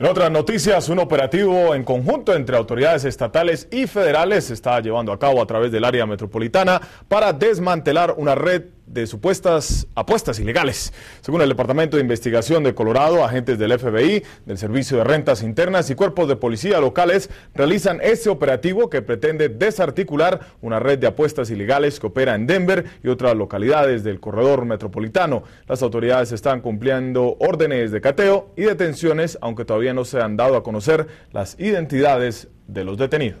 En otras noticias, un operativo en conjunto entre autoridades estatales y federales se está llevando a cabo a través del área metropolitana para desmantelar una red de supuestas apuestas ilegales. Según el Departamento de Investigación de Colorado, agentes del FBI, del Servicio de Rentas Internas y cuerpos de policía locales realizan ese operativo que pretende desarticular una red de apuestas ilegales que opera en Denver y otras localidades del corredor metropolitano. Las autoridades están cumpliendo órdenes de cateo y detenciones, aunque todavía no se han dado a conocer las identidades de los detenidos.